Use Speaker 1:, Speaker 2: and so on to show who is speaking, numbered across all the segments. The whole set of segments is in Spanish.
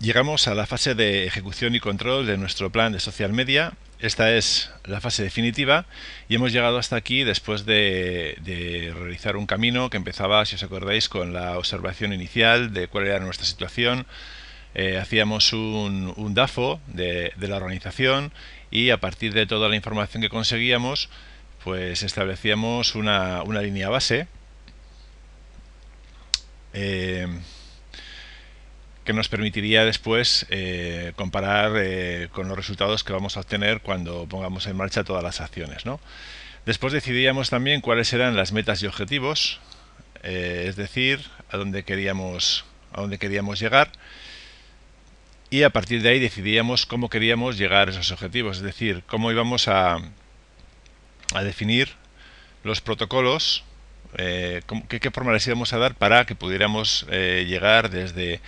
Speaker 1: Llegamos a la fase de ejecución y control de nuestro plan de social media. Esta es la fase definitiva y hemos llegado hasta aquí después de, realizar un camino que empezaba, si os acordáis, con la observación inicial de cuál era nuestra situación. Eh, hacíamos un, DAFO de, la organización y a partir de toda la información que conseguíamos, pues establecíamos una, línea base. Eh, que nos permitiría después eh, comparar eh, con los resultados que vamos a obtener cuando pongamos en marcha todas las acciones. Después decidíamos también cuáles eran las metas y objetivos, eh, es decir, a dónde queríamos, a dónde queríamos llegar y a partir de ahí decidíamos cómo queríamos llegar a esos objetivos, es decir, cómo íbamos a, definir los protocolos, qué, forma les íbamos a dar para que pudiéramos llegar desde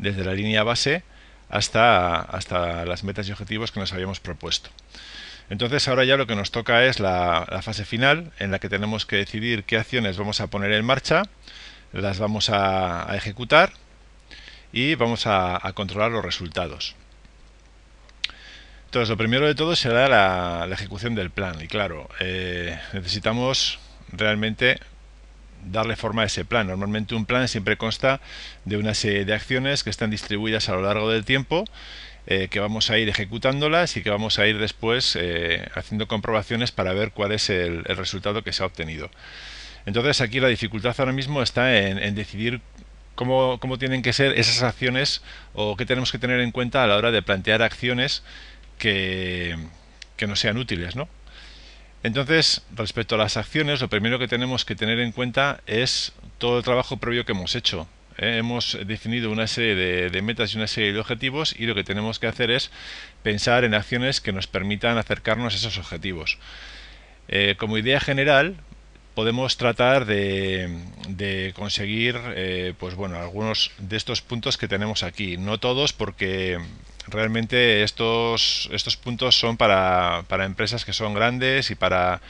Speaker 1: desde la línea base hasta, hasta las metas y objetivos que nos habíamos propuesto. Entonces ahora ya lo que nos toca es la, fase final en la que tenemos que decidir qué acciones vamos a poner en marcha, las vamos a, ejecutar y vamos a, controlar los resultados. Entonces lo primero de todo será la, ejecución del plan y claro, eh, necesitamos realmente darle forma a ese plan. Normalmente un plan siempre consta de una serie de acciones que están distribuidas a lo largo del tiempo, eh, que vamos a ir ejecutándolas y que vamos a ir después eh, haciendo comprobaciones para ver cuál es el, resultado que se ha obtenido. Entonces aquí la dificultad ahora mismo está en, decidir cómo, tienen que ser esas acciones o qué tenemos que tener en cuenta a la hora de plantear acciones que, que no sean útiles, ¿no? Entonces, respecto a las acciones, lo primero que tenemos que tener en cuenta es todo el trabajo previo que hemos hecho. ¿eh? Hemos definido una serie de, metas y una serie de objetivos y lo que tenemos que hacer es pensar en acciones que nos permitan acercarnos a esos objetivos. Eh, como idea general, podemos tratar de, conseguir eh, pues bueno, algunos de estos puntos que tenemos aquí. No todos porque realmente estos, estos puntos son para, para empresas que son grandes y para,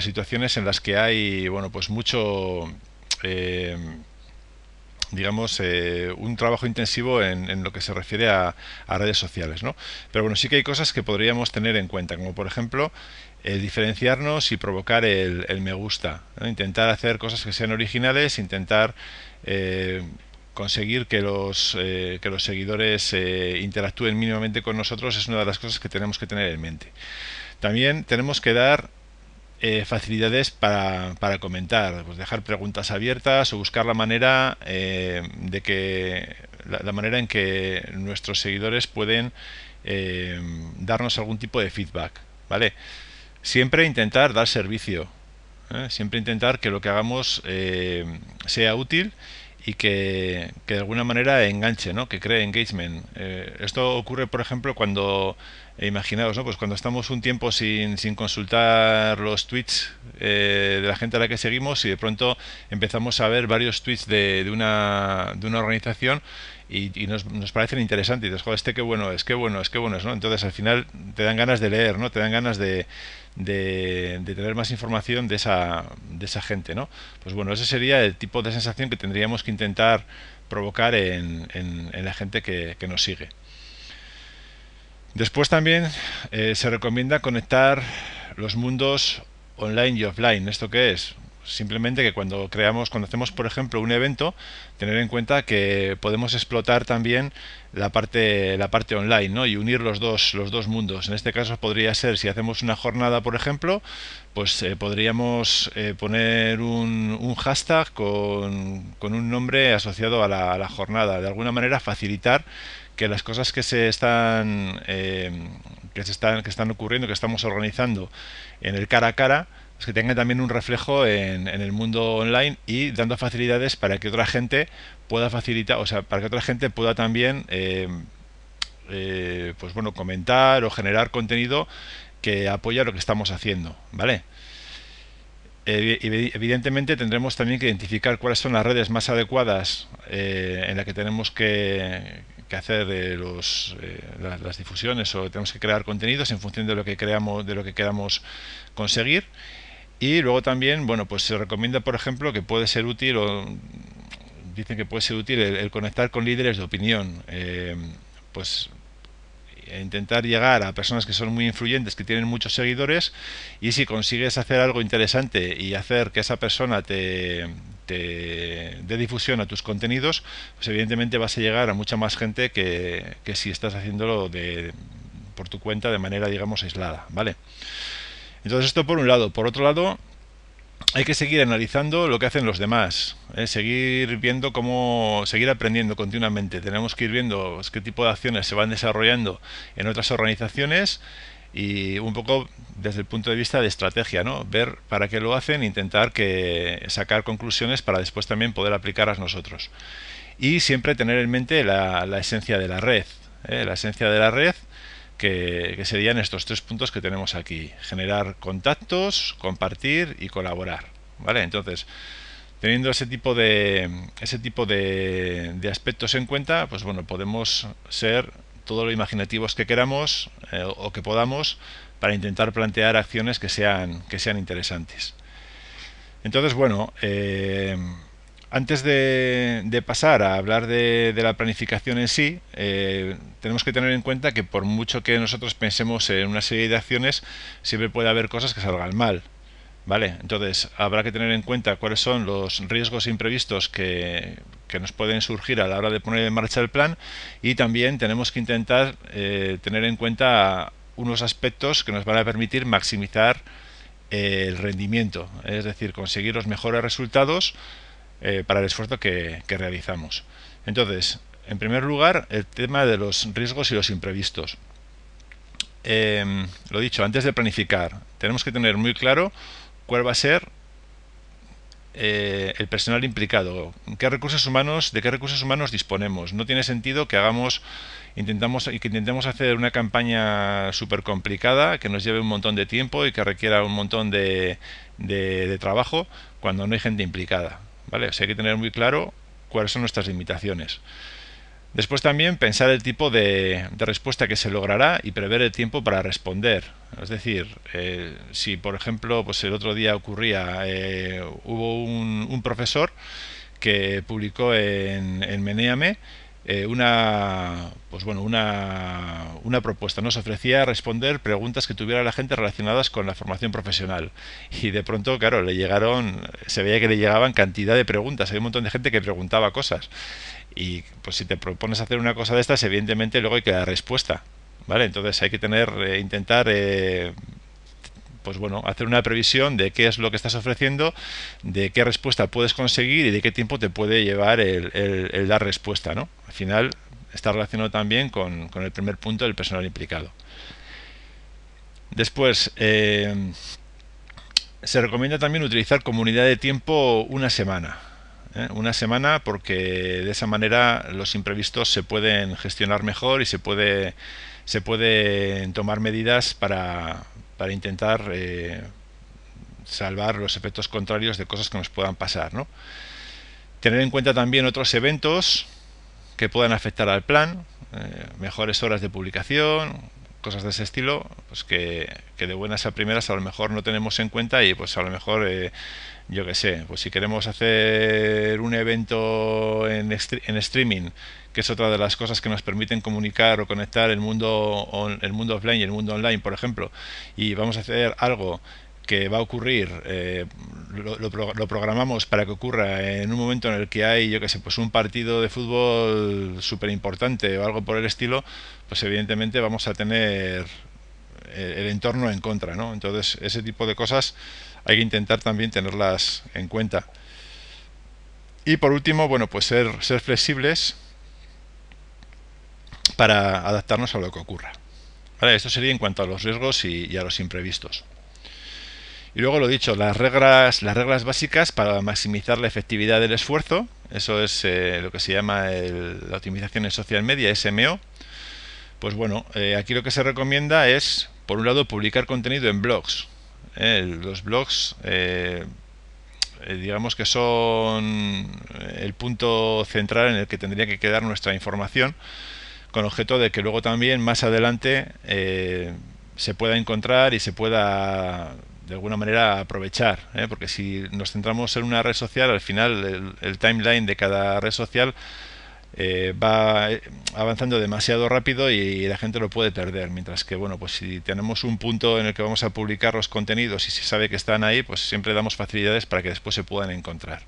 Speaker 1: situaciones en las que hay bueno pues mucho eh, digamos, eh, un trabajo intensivo en, lo que se refiere a, a, redes sociales. ¿no? Pero bueno, sí que hay cosas que podríamos tener en cuenta, como por ejemplo eh, diferenciarnos y provocar el, el me gusta, intentar hacer cosas que sean originales, intentar eh, conseguir que los, eh, que los seguidores eh, interactúen mínimamente con nosotros es una de las cosas que tenemos que tener en mente. También tenemos que dar eh, facilidades para, para comentar, pues dejar preguntas abiertas o buscar la manera de que la, manera en que nuestros seguidores pueden darnos algún tipo de feedback, ¿vale? Siempre intentar dar servicio, siempre intentar que lo que hagamos sea útil y que, de alguna manera enganche, ¿no? que cree engagement. Eh, esto ocurre, por ejemplo, cuando, eh, imaginaos, ¿no? pues cuando estamos un tiempo sin, sin consultar los tweets eh, de la gente a la que seguimos y de pronto empezamos a ver varios tweets de, de, una, de una organización y, nos, nos, parecen interesantes. Y dices, este qué bueno es, qué bueno es, qué bueno es. ¿no? Entonces al final te dan ganas de leer, ¿no? te dan ganas de de, tener más información de esa, de esa gente. ¿no? Pues bueno, ese sería el tipo de sensación que tendríamos que intentar provocar en, la gente que, nos sigue. Después también eh, se recomienda conectar los mundos online y offline. ¿Esto qué es? Simplemente que cuando creamos, cuando hacemos, por ejemplo, un evento, tener en cuenta que podemos explotar también la parte, la parte online, ¿no? Y unir los dos, los dos mundos. En este caso podría ser, si hacemos una jornada, por ejemplo, pues eh, podríamos eh, poner un, hashtag con, un nombre asociado a la, jornada. De alguna manera facilitar que las cosas que se están eh, que se están que están ocurriendo que estamos organizando en el cara a cara que tenga también un reflejo en, el mundo online y dando facilidades para que otra gente pueda facilitar, o sea, para que otra gente pueda también, eh, eh, pues bueno, comentar o generar contenido que apoya lo que estamos haciendo, ¿vale? Evidentemente tendremos también que identificar cuáles son las redes más adecuadas eh, en las que tenemos que, hacer los, las, difusiones o tenemos que crear contenidos en función de lo que creamos, de lo que queramos conseguir y luego también, bueno, pues se recomienda, por ejemplo, que puede ser útil, o dicen que puede ser útil el, conectar con líderes de opinión. Eh, pues e intentar llegar a personas que son muy influyentes, que tienen muchos seguidores, y si consigues hacer algo interesante y hacer que esa persona te, dé difusión a tus contenidos, pues evidentemente vas a llegar a mucha más gente que, si estás haciéndolo de, por tu cuenta de manera, digamos, aislada, ¿vale? vale entonces esto por un lado. Por otro lado, hay que seguir analizando lo que hacen los demás, ¿eh? seguir viendo cómo, seguir aprendiendo continuamente. Tenemos que ir viendo qué tipo de acciones se van desarrollando en otras organizaciones y un poco desde el punto de vista de estrategia, ¿no? Ver para qué lo hacen, intentar que sacar conclusiones para después también poder aplicarlas nosotros. Y siempre tener en mente la, esencia de la red. La esencia de la red ¿eh? que, serían estos tres puntos que tenemos aquí. Generar contactos, compartir y colaborar. ¿Vale? Entonces, teniendo ese tipo de ese tipo de, aspectos en cuenta pues bueno podemos ser todo lo imaginativos que queramos eh, o que podamos para intentar plantear acciones que sean que sean interesantes entonces bueno eh, antes de, pasar a hablar de, la planificación en sí, eh, tenemos que tener en cuenta que por mucho que nosotros pensemos en una serie de acciones, siempre puede haber cosas que salgan mal. Vale, entonces habrá que tener en cuenta cuáles son los riesgos imprevistos que, nos pueden surgir a la hora de poner en marcha el plan y también tenemos que intentar eh, tener en cuenta unos aspectos que nos van a permitir maximizar eh, el rendimiento, es decir, conseguir los mejores resultados eh, para el esfuerzo que, realizamos. Entonces, en primer lugar, el tema de los riesgos y los imprevistos. Em, lo dicho, antes de planificar, tenemos que tener muy claro cuál va a ser eh, el personal implicado, qué recursos humanos, de qué recursos humanos disponemos. No tiene sentido que hagamos, intentamos, que intentemos hacer una campaña súper complicada, que nos lleve un montón de tiempo y que requiera un montón de trabajo cuando no hay gente implicada. ¿vale? hay que tener muy claro cuáles son nuestras limitaciones. Después también pensar el tipo de, respuesta que se logrará y prever el tiempo para responder. Es decir, eh, si por ejemplo pues el otro día ocurría, eh, hubo un, profesor que publicó en, en Meneame eh, una, pues bueno, una, propuesta. Nos ofrecía responder preguntas que tuviera la gente relacionadas con la formación profesional. Y de pronto, claro, le llegaron, se veía que le llegaban cantidad de preguntas. Hay un montón de gente que preguntaba cosas. Y pues si te propones hacer una cosa de estas, evidentemente luego hay que dar respuesta. ¿Vale? Entonces hay que tener, eh, intentar eh, pues bueno, hacer una previsión de qué es lo que estás ofreciendo, de qué respuesta puedes conseguir y de qué tiempo te puede llevar el, dar respuesta, ¿no? Al final está relacionado también con, el primer punto del personal implicado. Después, eh, se recomienda también utilizar como unidad de tiempo una semana. ¿eh? Una semana porque de esa manera los imprevistos se pueden gestionar mejor y se puede se pueden tomar medidas para, para intentar eh, salvar los efectos contrarios de cosas que nos puedan pasar. Tener en cuenta también otros eventos que puedan afectar al plan, eh, mejores horas de publicación, cosas de ese estilo, pues que, de buenas a primeras a lo mejor no tenemos en cuenta y pues a lo mejor, eh, yo qué sé, pues si queremos hacer un evento en, streaming, que es otra de las cosas que nos permiten comunicar o conectar el mundo, el mundo offline y el mundo online, por ejemplo, y vamos a hacer algo que va a ocurrir, eh, lo, programamos para que ocurra en un momento en el que hay, yo que sé, pues un partido de fútbol súper importante o algo por el estilo, pues evidentemente vamos a tener el entorno en contra, ¿no? Entonces, ese tipo de cosas hay que intentar también tenerlas en cuenta. Y por último, bueno, pues ser, ser flexibles para adaptarnos a lo que ocurra. esto sería en cuanto a los riesgos y, a los imprevistos. Y luego lo dicho, las reglas, las reglas básicas para maximizar la efectividad del esfuerzo. Eso es eh, lo que se llama la optimización en social media, SMO. Pues bueno, eh, aquí lo que se recomienda es por un lado, publicar contenido en blogs. ¿eh? los blogs, eh, eh, digamos que son el punto central en el que tendría que quedar nuestra información, con objeto de que luego también más adelante se pueda encontrar y se pueda de alguna manera aprovechar, porque si nos centramos en una red social, al final el timeline de cada red social eh, va eh, avanzando demasiado rápido y la gente lo puede perder. Mientras que, bueno, pues si tenemos un punto en el que vamos a publicar los contenidos y se sabe que están ahí, pues siempre damos facilidades para que después se puedan encontrar.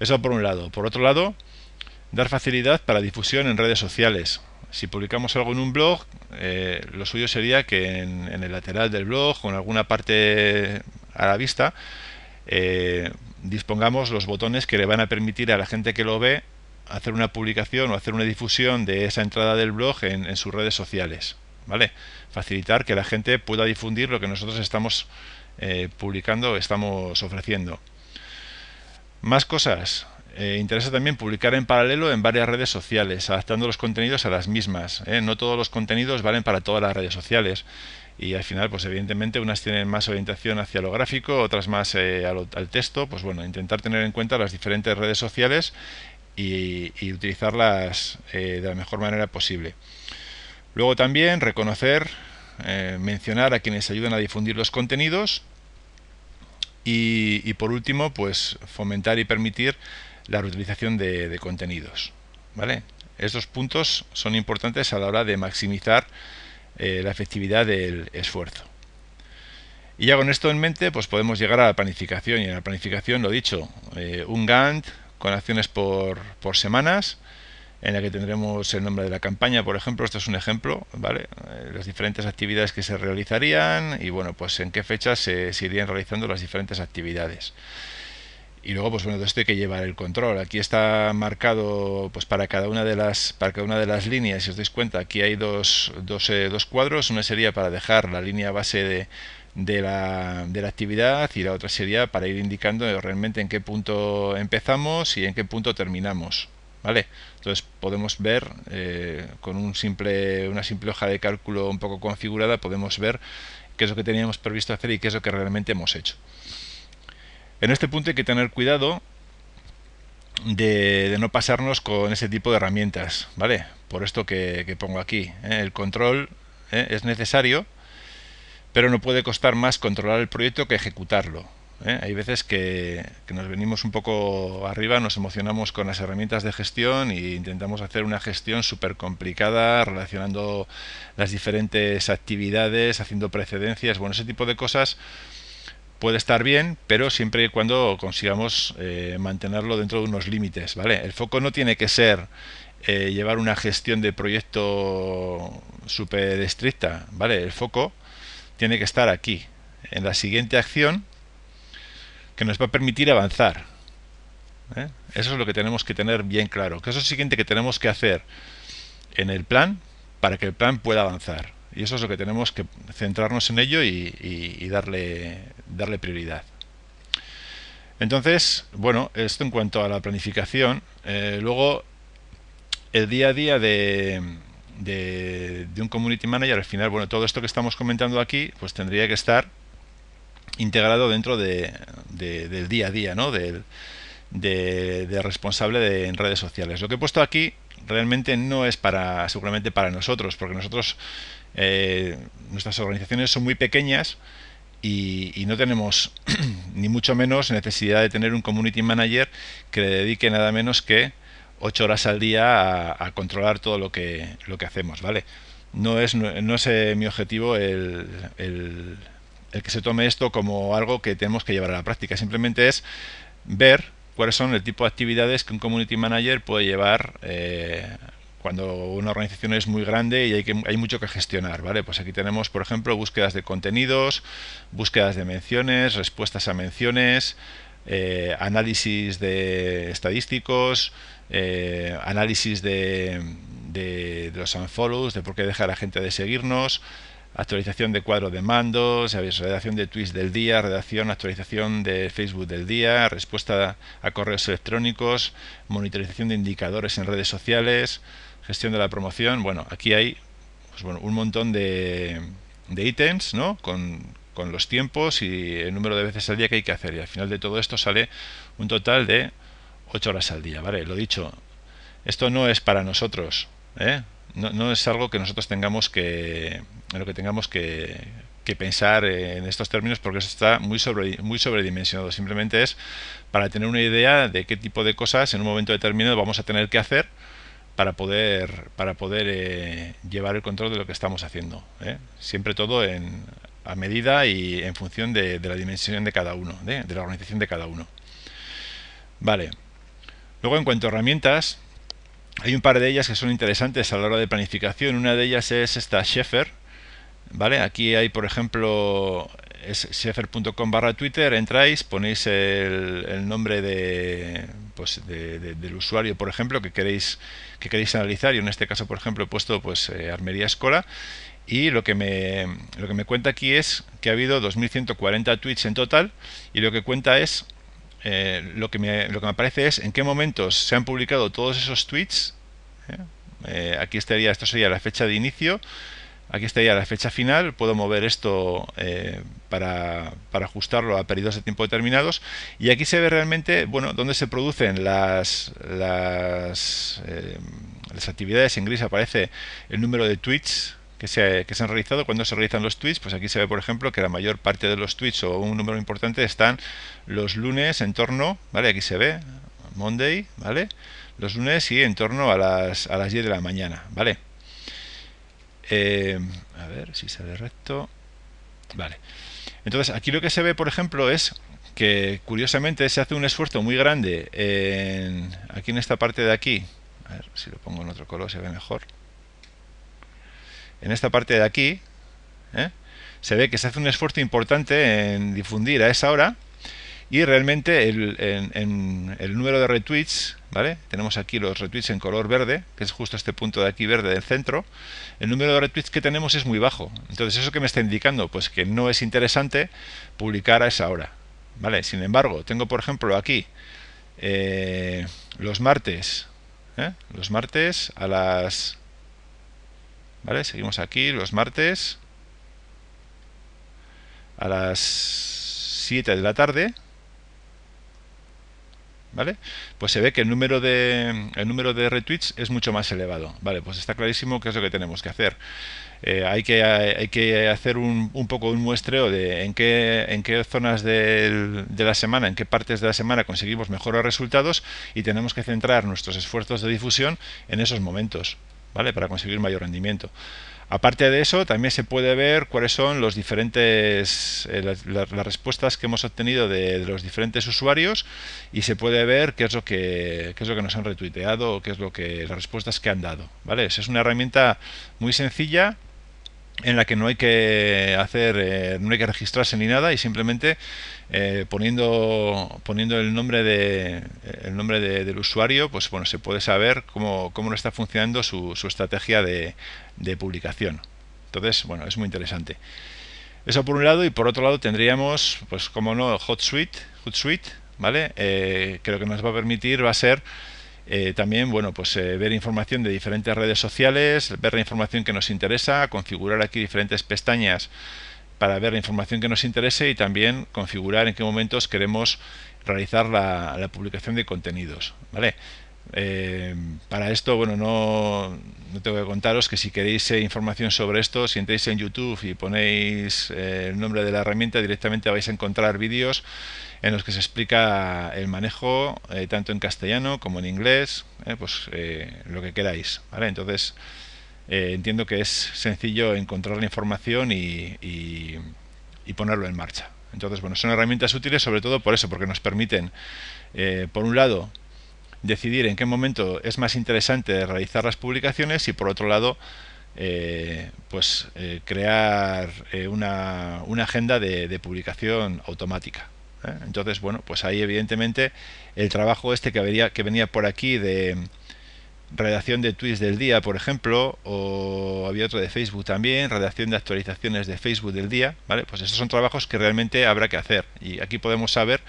Speaker 1: Eso por un lado. Por otro lado, dar facilidad para difusión en redes sociales. Si publicamos algo en un blog, eh, lo suyo sería que en, el lateral del blog o en alguna parte a la vista dispongamos los botones que le van a permitir a la gente que lo ve hacer una publicación o hacer una difusión de esa entrada del blog en, en sus redes sociales. ¿Vale? Facilitar que la gente pueda difundir lo que nosotros estamos eh, publicando, estamos ofreciendo. Más cosas. Eh, interesa también publicar en paralelo en varias redes sociales, adaptando los contenidos a las mismas. ¿eh? No todos los contenidos valen para todas las redes sociales. Y al final, pues evidentemente, unas tienen más orientación hacia lo gráfico, otras más al, al, texto. Pues bueno, intentar tener en cuenta las diferentes redes sociales y, utilizarlas eh, de la mejor manera posible. Luego también reconocer, eh, mencionar a quienes ayudan a difundir los contenidos y, por último, pues fomentar y permitir la reutilización de, contenidos. ¿vale? Estos puntos son importantes a la hora de maximizar eh, la efectividad del esfuerzo. Y ya con esto en mente, pues podemos llegar a la planificación. Y en la planificación, lo dicho, un Gantt, con acciones por, por semanas en la que tendremos el nombre de la campaña, por ejemplo, esto es un ejemplo, ¿vale? Eh, las diferentes actividades que se realizarían y bueno, pues en qué fecha se, irían realizando las diferentes actividades. Y luego, pues bueno, de esto hay que llevar el control. Aquí está marcado, pues para cada una de las, para cada una de las líneas, si os dais cuenta, aquí hay dos, dos, eh, dos cuadros. uno sería para dejar la línea base de, de la, de la actividad y la otra sería para ir indicando realmente en qué punto empezamos y en qué punto terminamos. ¿Vale? Entonces podemos ver eh, con un simple, una simple hoja de cálculo un poco configurada, podemos ver qué es lo que teníamos previsto hacer y qué es lo que realmente hemos hecho. En este punto hay que tener cuidado de, no pasarnos con ese tipo de herramientas, ¿vale? Por esto que, pongo aquí. ¿eh? El control ¿eh? es necesario, pero no puede costar más controlar el proyecto que ejecutarlo. ¿eh? Hay veces que, nos venimos un poco arriba, nos emocionamos con las herramientas de gestión e intentamos hacer una gestión súper complicada, relacionando las diferentes actividades, haciendo precedencias, bueno, ese tipo de cosas puede estar bien, pero siempre y cuando consigamos eh, mantenerlo dentro de unos límites, ¿vale? El foco no tiene que ser eh, llevar una gestión de proyecto súper estricta, ¿vale? El foco tiene que estar aquí, en la siguiente acción que nos va a permitir avanzar. ¿eh? Eso es lo que tenemos que tener bien claro, que es lo siguiente que tenemos que hacer en el plan para que el plan pueda avanzar. Y eso es lo que tenemos que centrarnos en ello y, darle, darle prioridad. Entonces, bueno, esto en cuanto a la planificación. Eh, luego, el día a día de, de, un community manager, al final, bueno, todo esto que estamos comentando aquí, pues tendría que estar integrado dentro de, del día a día, ¿no? Del, de, responsable de, en redes sociales. Lo que he puesto aquí realmente no es para, seguramente para nosotros, porque nosotros, eh, nuestras organizaciones son muy pequeñas y, y no tenemos ni mucho menos necesidad de tener un community manager que le dedique nada menos que ocho horas al día a, controlar todo lo que, lo que hacemos, ¿vale? No es, no, es eh, mi objetivo el, el, que se tome esto como algo que tenemos que llevar a la práctica, simplemente es ver cuáles son el tipo de actividades que un community manager puede llevar eh, cuando una organización es muy grande y hay, que, hay mucho que gestionar, ¿vale? Pues aquí tenemos, por ejemplo, búsquedas de contenidos, búsquedas de menciones, respuestas a menciones, eh, análisis de estadísticos, eh, análisis de, los unfollows, de por qué deja la gente de seguirnos, actualización de cuadro de mandos, redacción de tweets del día, redacción, actualización de Facebook del día, respuesta a correos electrónicos, monitorización de indicadores en redes sociales, gestión de la promoción. Bueno, aquí hay pues bueno, un montón de, ítems ¿no? con, con los tiempos y el número de veces al día que hay que hacer. Y al final de todo esto sale un total de 8 horas al día. Vale, lo dicho, esto no es para nosotros. ¿eh? No, no, es algo que nosotros tengamos que, lo que tengamos que, que pensar en estos términos porque eso está muy, sobre, muy sobredimensionado. Simplemente es para tener una idea de qué tipo de cosas en un momento determinado vamos a tener que hacer para poder, para poder eh, llevar el control de lo que estamos haciendo. ¿eh? Siempre todo en, a medida y en función de, la dimensión de cada uno, de, la organización de cada uno. Vale. Luego en cuanto a herramientas, hay un par de ellas que son interesantes a la hora de planificación. Una de ellas es esta Sheffer. Vale, aquí hay por ejemplo es barra Twitter, entráis, ponéis el, nombre de, pues del usuario, por ejemplo, que queréis, que queréis analizar. Yo en este caso, por ejemplo, he puesto pues eh, Armería Escola y lo que me, lo que me cuenta aquí es que ha habido 2.140 tweets en total y lo que cuenta es, eh, lo, que me, lo que me aparece es en qué momentos se han publicado todos esos tweets. ¿eh? Eh, aquí estaría, esto sería la fecha de inicio. Aquí estaría la fecha final, puedo mover esto para, ajustarlo a periodos de tiempo determinados y aquí se ve realmente bueno, dónde se producen las, las, las actividades, en gris aparece el número de tweets que se, han realizado, cuando se realizan los tweets, pues aquí se ve, por ejemplo, que la mayor parte de los tweets o un número importante están los lunes en torno, ¿vale? Aquí se ve, Monday, ¿vale? Los lunes y en torno a las, a las 10 de la mañana, ¿vale? Eh, a ver si sale recto. Vale. Entonces, aquí lo que se ve, por ejemplo, es que curiosamente se hace un esfuerzo muy grande en, aquí en esta parte de aquí. A ver si lo pongo en otro color, se ve mejor en esta parte de aquí, ¿eh? se ve que se hace un esfuerzo importante en difundir a esa hora y realmente el, número de retweets, ¿vale? Tenemos aquí los retweets en color verde, que es justo este punto de aquí verde del centro. El número de retweets que tenemos es muy bajo. Entonces, ¿eso que me está indicando? Pues que no es interesante publicar a esa hora, ¿vale? Sin embargo, tengo, por ejemplo, aquí eh, los martes, ¿eh? los martes a las ¿Vale? Seguimos aquí los martes a las 7 de la tarde. ¿Vale? Pues se ve que el número de el número de retweets es mucho más elevado. Vale, pues está clarísimo qué es lo que tenemos que hacer. Eh, hay, que, que hacer un, un, poco un muestreo de en qué, en qué zonas de la semana, en qué partes de la semana conseguimos mejores resultados y tenemos que centrar nuestros esfuerzos de difusión en esos momentos. Para conseguir mayor rendimiento. Aparte de eso, también se puede ver cuáles son los diferentes, eh, las, respuestas que hemos obtenido de, los diferentes usuarios y se puede ver qué es lo que, es lo que nos han retuiteado o qué es lo que las respuestas que han dado. ¿vale? Es una herramienta muy sencilla en la que no hay que hacer, eh, no hay que registrarse ni nada y simplemente eh, poniendo, poniendo el nombre de el nombre del usuario, pues bueno, se puede saber cómo, cómo está funcionando su, su estrategia de, de, publicación. Entonces, bueno, es muy interesante. Eso por un lado, y por otro lado tendríamos, pues como no, HotSuite, HotSuite, ¿vale? Eh, creo que nos va a permitir, va a ser eh, también, bueno, pues eh, ver información de diferentes redes sociales, ver la información que nos interesa, configurar aquí diferentes pestañas para ver la información que nos interese y también configurar en qué momentos queremos realizar la, la publicación de contenidos. ¿vale? Eh, para esto, bueno, no, tengo que contaros que si queréis eh, información sobre esto, si entréis en YouTube y ponéis eh, el nombre de la herramienta, directamente vais a encontrar vídeos en los que se explica el manejo, tanto en castellano como en inglés, pues lo que queráis, Entonces, entiendo que es sencillo encontrar la información y, y ponerlo en marcha. Entonces, bueno, son herramientas útiles sobre todo por eso, porque nos permiten, por un lado, decidir en qué momento es más interesante realizar las publicaciones y por otro lado eh, pues eh, crear eh, una, agenda de, de publicación automática. Entonces, bueno, pues ahí evidentemente el trabajo este que, que venía por aquí de, redacción de tweets del día, por ejemplo, o había otro de Facebook también, redacción de actualizaciones de Facebook del día, ¿vale? Pues esos son trabajos que realmente habrá que hacer y aquí podemos saber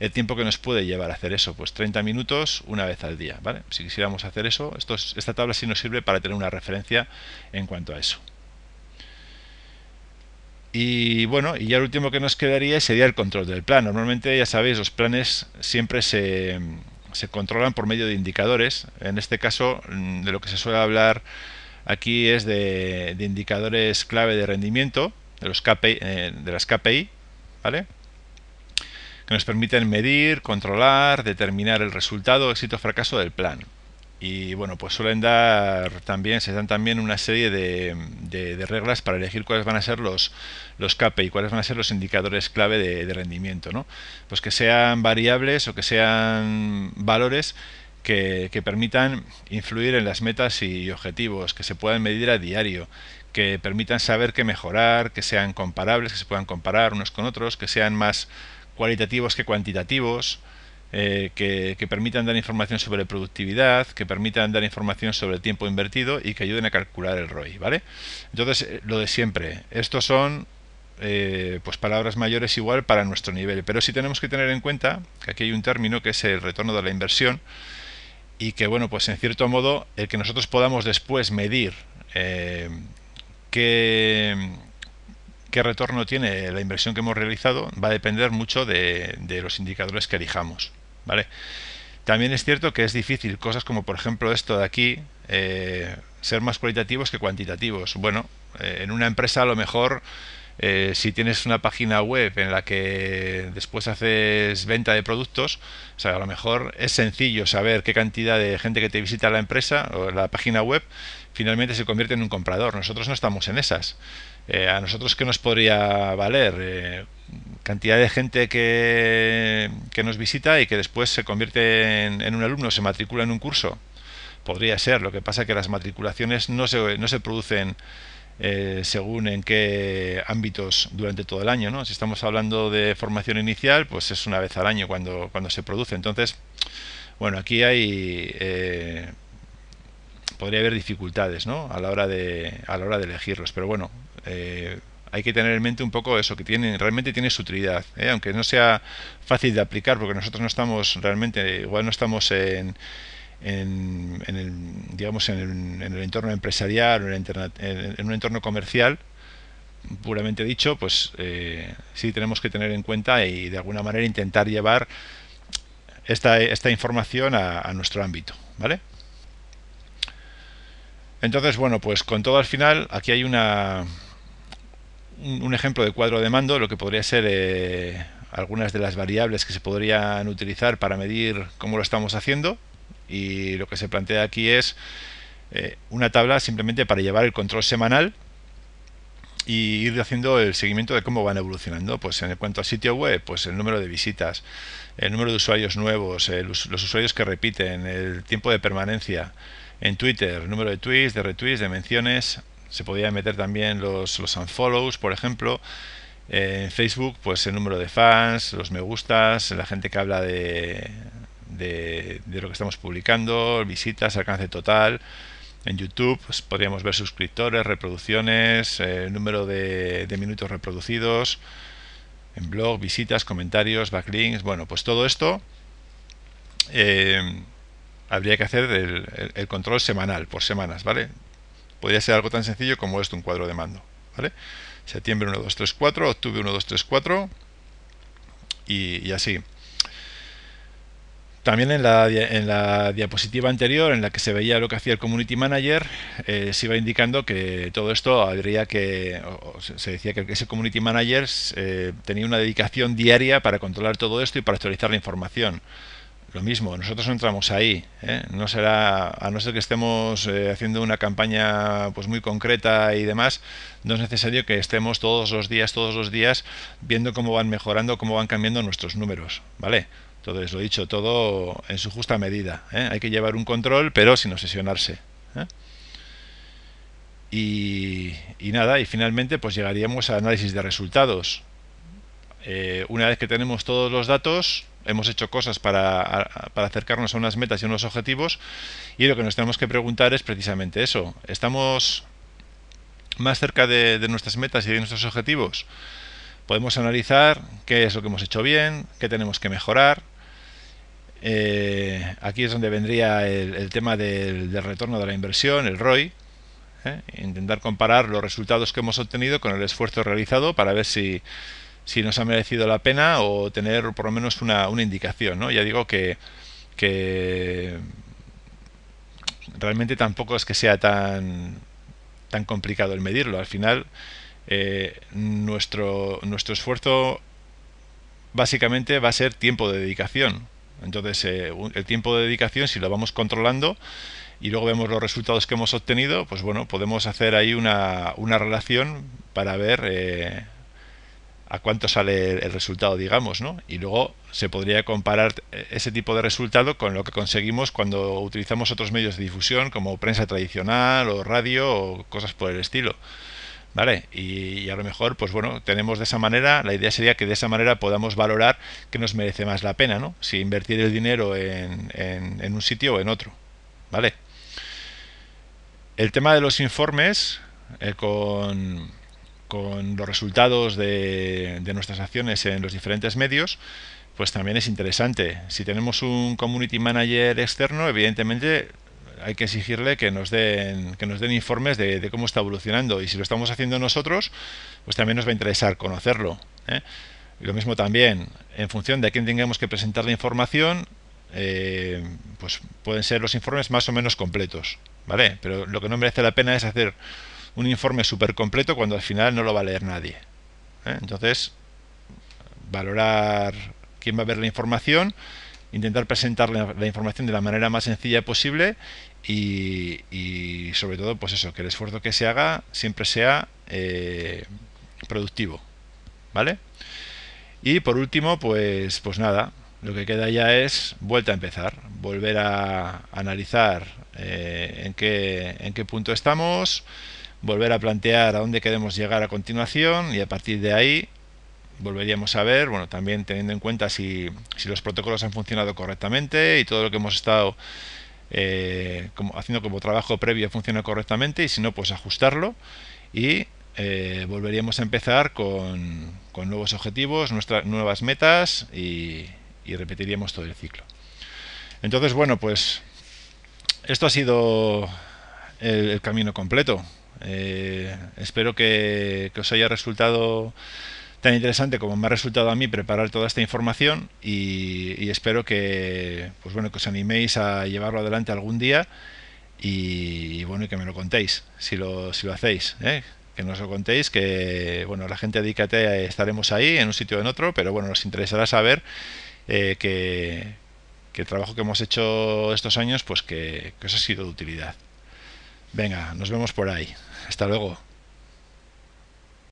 Speaker 1: el tiempo que nos puede llevar a hacer eso, pues 30 minutos una vez al día, ¿vale? Si quisiéramos hacer eso, esta tabla sí nos sirve para tener una referencia en cuanto a eso. Y bueno, y ya lo último que nos quedaría sería el control del plan. Normalmente, ya sabéis, los planes siempre se, se controlan por medio de indicadores. En este caso, mm, de lo que se suele hablar aquí es de, indicadores clave de rendimiento, de, los eh, de las KPI, ¿vale? que nos permiten medir, controlar, determinar el resultado, éxito o fracaso del plan y bueno pues suelen dar también se dan también una serie de, reglas para elegir cuáles van a ser los los y cuáles van a ser los indicadores clave de, rendimiento no pues que sean variables o que sean valores que, que, permitan influir en las metas y objetivos que se puedan medir a diario que permitan saber qué mejorar que sean comparables que se puedan comparar unos con otros que sean más cualitativos que cuantitativos eh, que, permitan dar información sobre productividad, que permitan dar información sobre el tiempo invertido y que ayuden a calcular el ROI, ¿vale? Entonces, eh, lo de siempre, estos son eh, pues palabras mayores igual para nuestro nivel, pero sí tenemos que tener en cuenta que aquí hay un término que es el retorno de la inversión y que, bueno, pues en cierto modo, el que nosotros podamos después medir que qué retorno tiene la inversión que hemos realizado va a depender mucho de, los indicadores que elijamos. ¿vale? También es cierto que es difícil cosas como por ejemplo esto de aquí eh, ser más cualitativos que cuantitativos. Bueno, eh, en una empresa a lo mejor eh, si tienes una página web en la que después haces venta de productos, o sea, a lo mejor es sencillo saber qué cantidad de gente que te visita la empresa o la página web finalmente se convierte en un comprador. Nosotros no estamos en esas. Eh, ¿A nosotros qué nos podría valer? Eh, cantidad de gente que, nos visita y que después se convierte en, un alumno, se matricula en un curso. Podría ser, lo que pasa que las matriculaciones no se, no se producen eh, según en qué ámbitos durante todo el año. ¿no? Si estamos hablando de formación inicial, pues es una vez al año cuando, cuando se produce. Entonces, bueno, aquí hay... podría haber dificultades ¿no? a, la hora de, a la hora de elegirlos, pero bueno, eh, hay que tener en mente un poco eso, que realmente tiene su utilidad, eh, aunque no sea fácil de aplicar, porque nosotros no estamos realmente, igual no estamos en, el, digamos, en el, entorno empresarial en, un entorno comercial, puramente dicho, pues eh, sí tenemos que tener en cuenta y de alguna manera intentar llevar esta, información a, a nuestro ámbito, ¿vale? Entonces, bueno, pues con todo al final, aquí hay una, un, ejemplo de cuadro de mando, lo que podría ser eh, algunas de las variables que se podrían utilizar para medir cómo lo estamos haciendo. Y lo que se plantea aquí es eh, una tabla simplemente para llevar el control semanal y ir haciendo el seguimiento de cómo van evolucionando. Pues en cuanto al sitio web, pues el número de visitas, el número de usuarios nuevos, eh, los usuarios que repiten, el tiempo de permanencia. En Twitter, el número de tweets, de retweets, de menciones, se podía meter también los, unfollows, por ejemplo. Eh, en Facebook, pues el número de fans, los me gustas, la gente que habla de, de, lo que estamos publicando, visitas, alcance total. En YouTube pues, podríamos ver suscriptores, reproducciones, el eh, número de, minutos reproducidos, en blog, visitas, comentarios, backlinks. Bueno, pues todo esto eh, habría que hacer el, control semanal, por semanas, ¿vale? Podría ser algo tan sencillo como esto, un cuadro de mando. Septiembre 1, 2, 3, 4, octubre 1, 2, 3, 4 y, así. También en la, en la, diapositiva anterior, en la que se veía lo que hacía el Community Manager, eh, se iba indicando que todo esto habría que, se decía que ese Community Manager eh, tenía una dedicación diaria para controlar todo esto y para actualizar la información lo mismo, nosotros entramos ahí. ¿eh? No será, a no ser que estemos eh, haciendo una campaña pues muy concreta y demás, no es necesario que estemos todos los días, todos los días, viendo cómo van mejorando, cómo van cambiando nuestros números, ¿vale? es lo dicho, todo en su justa medida. ¿eh? Hay que llevar un control, pero sin obsesionarse. Y, nada, y finalmente pues llegaríamos a análisis de resultados. una vez que tenemos todos los datos, hemos hecho cosas para, acercarnos a unas metas y unos objetivos y lo que nos tenemos que preguntar es precisamente eso. ¿Estamos más cerca de, nuestras metas y de nuestros objetivos? Podemos analizar qué es lo que hemos hecho bien, qué tenemos que mejorar, eh, aquí es donde vendría el, tema del, retorno de la inversión, el ROI. ¿eh? Intentar comparar los resultados que hemos obtenido con el esfuerzo realizado para ver si, si nos ha merecido la pena o tener por lo menos una, una indicación, ¿no? Ya digo que, que realmente tampoco es que sea tan, tan complicado el medirlo. Al final, eh, nuestro, nuestro esfuerzo básicamente va a ser tiempo de dedicación. Entonces, eh, el tiempo de dedicación, si lo vamos controlando y luego vemos los resultados que hemos obtenido, pues bueno, podemos hacer ahí una, una relación para ver eh, a cuánto sale el resultado, digamos, ¿no? Y luego se podría comparar eh, ese tipo de resultado con lo que conseguimos cuando utilizamos otros medios de difusión como prensa tradicional o radio o cosas por el estilo. ¿Vale? Y, a lo mejor, pues bueno, tenemos de esa manera, la idea sería que de esa manera podamos valorar qué nos merece más la pena, ¿no? Si invertir el dinero en, un sitio o en otro, ¿vale? El tema de los informes, eh, con, con los resultados de, nuestras acciones en los diferentes medios, pues también es interesante. Si tenemos un community manager externo, evidentemente hay que exigirle que nos den, que nos den informes de, cómo está evolucionando. Y si lo estamos haciendo nosotros, pues también nos va a interesar conocerlo. ¿eh? lo mismo también, en función de a quién tengamos que presentar la información, eh, pues pueden ser los informes más o menos completos. ¿Vale? Pero lo que no merece la pena es hacer un informe súper completo cuando al final no lo va a leer nadie. ¿eh? Entonces, valorar quién va a ver la información, intentar presentar la, información de la manera más sencilla posible y, sobre todo, pues eso, que el esfuerzo que se haga siempre sea eh, productivo. ¿Vale? Y por último, pues, pues nada, lo que queda ya es vuelta a empezar, volver a analizar eh, en, qué, en qué punto estamos, volver a plantear a dónde queremos llegar a continuación y a partir de ahí volveríamos a ver, bueno, también teniendo en cuenta si, los protocolos han funcionado correctamente y todo lo que hemos estado eh, como, haciendo como trabajo previo funciona correctamente y si no, pues ajustarlo y eh, volveríamos a empezar con, con nuevos objetivos, nuestras nuevas metas y, y repetiríamos todo el ciclo. Entonces, bueno, pues esto ha sido el camino completo. Eh, espero que, os haya resultado tan interesante como me ha resultado a mí preparar toda esta información y, espero que pues bueno que os animéis a llevarlo adelante algún día y, bueno y que me lo contéis si lo, si lo hacéis ¿eh? que nos lo contéis que bueno la gente de IKT eh, estaremos ahí en un sitio o en otro pero bueno nos interesará saber que, que, el trabajo que hemos hecho estos años pues que os ha sido de utilidad venga nos vemos por ahí hasta luego.